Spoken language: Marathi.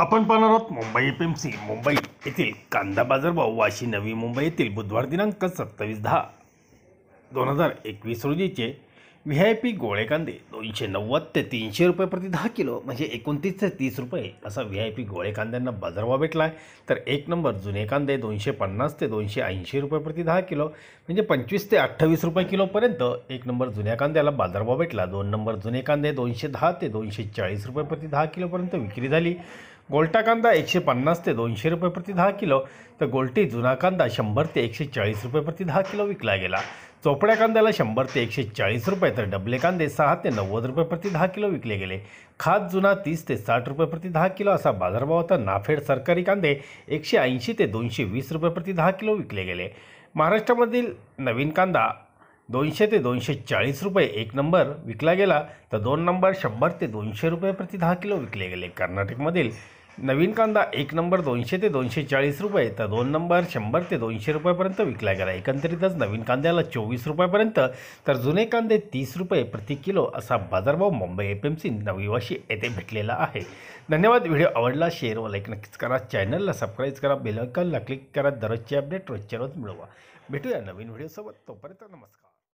आपण पाहणार आहोत Mumbai F M C Mumbai येथील कांदा बाजारभाव वाशी नवी मुंबई येथील बुधवार दिनांक सत्तावीस दहा दोन हजार एकवीस रोजीचे व्ही आय पी गोळे कांदे दोनशे नव्वद ते तीनशे रुपये प्रति दहा किलो म्हणजे एकोणतीस ते तीस रुपये असा व्ही आय पी गोळे कांद्यांना बाजारभाव भेटला आहे तर एक नंबर जुने कांदे दोनशे पन्नास ते दोनशे ऐंशी रुपये प्रति दहा किलो म्हणजे पंचवीस ते अठ्ठावीस रुपये किलोपर्यंत एक नंबर जुन्या कांद्याला बाजारभाव भेटला दोन नंबर जुने कांदे दोनशे दहा ते दोनशे चाळीस रुपये प्रति दहा किलोपर्यंत विक्री झाली गोलटा कांदा एकशे पन्नास ते दोनशे रुपये प्रति दहा किलो तर गोलटी जुना कांदा शंभर ते एकशे चाळीस रुपये प्रति दहा किलो विकला गेला चोपड्या कांद्याला शंभर ते एकशे चाळीस रुपये तर डबले कांदे सहा ते नव्वद रुपये प्रति दहा किलो विकले गेले खात जुना तीस ते साठ रुपये प्रति दहा किलो असा बाजारभाव होता नाफेड सरकारी कांदे एकशे ऐंशी ते दोनशे वीस रुपये प्रति दहा किलो विकले गेले महाराष्ट्रामधील नवीन कांदा दोनशे ते दोनशे चाळीस रुपये एक नंबर विकला गेला तर दोन नंबर शंभर ते दोनशे रुपये प्रति दहा किलो विकले गेले कर्नाटकमधील नवीन कांदा एक नंबर दोनशे ते दोनशे चाळीस रुपये तर दोन नंबर शंभर ते दोनशे रुपयापर्यंत विकला गेला एकंदरीतच नवीन कांद्याला चोवीस रुपयापर्यंत तर जुने कांदे तीस रुपये प्रति किलो असा बाजारभाव Mumbai F M C Navi Vashi येथे भेटलेला आहे धन्यवाद व्हिडिओ आवडला शेअर व लाईक नक्कीच करा चॅनलला सबस्क्राईब करा बेलकनला क्लिक करा दररोजचे अपडेट रोजच्या रोज मिळवा भेटूया नवीन व्हिडिओसोबत तोपर्यंत नमस्कार